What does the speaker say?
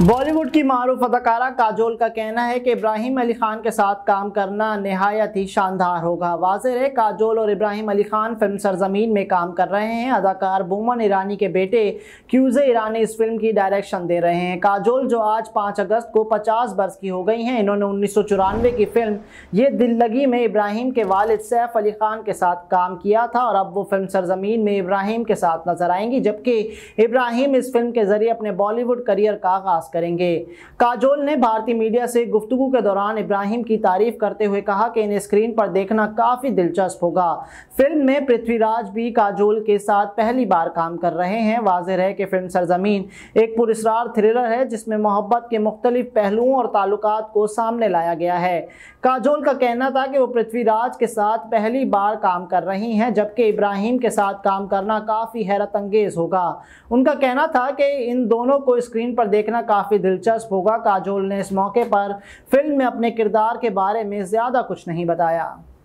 बॉलीवुड की मारूफ अदाकारा काजोल का कहना है कि इब्राहिम अली खान के साथ काम करना नहायत ही शानदार होगा वाजह है काजोल और इब्राहिम अली खान फिल्म सरजमीन में काम कर रहे हैं अदाकार बोमन ईरानी के बेटे क्यूजे ईरानी इस फिल्म की डायरेक्शन दे रहे हैं काजोल जो आज 5 अगस्त को 50 वर्ष की हो गई हैं इन्होंने उन्नीस की फिल्म ये दिल्लगी में इब्राहिम के वालद सैफ अली खान के साथ काम किया था और अब वो फिल्म सरजमीन में इब्राहिम के साथ नजर आएंगी जबकि इब्राहिम इस फिल्म के ज़रिए अपने बॉलीवुड करियर का आगाज आगाज करेंगे काजोल ने भारतीय मीडिया से गुफ्तु के दौरान इब्राहिम की तारीफ करते हुए कहा कि इन्हें स्क्रीन पर देखना काफ़ी दिलचस्प होगा फिल्म में पृथ्वीराज भी काजोल के साथ पहली बार काम कर रहे हैं वाजह है कि फिल्म सरजमीन एक पुरस्कार थ्रिलर है जिसमें मोहब्बत के मुख्तलिफ पहलुओं और ताल्लुक को सामने लाया गया है काजोल का कहना था कि वो पृथ्वीराज के साथ पहली बार काम कर रही हैं जबकि इब्राहिम के साथ काम करना काफ़ी हैरत अंगेज होगा उनका कहना था कि इन दोनों को स्क्रीन पर देखना काफ़ी दिलचस्प होगा काजोल ने इस मौके पर फिल्म में अपने किरदार के बारे में ज़्यादा कुछ नहीं बताया